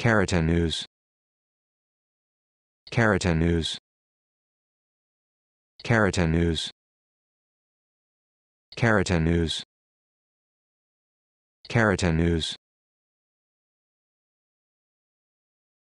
Keratin news. Keratin news. Keratin news. Keratin news. Keratin news.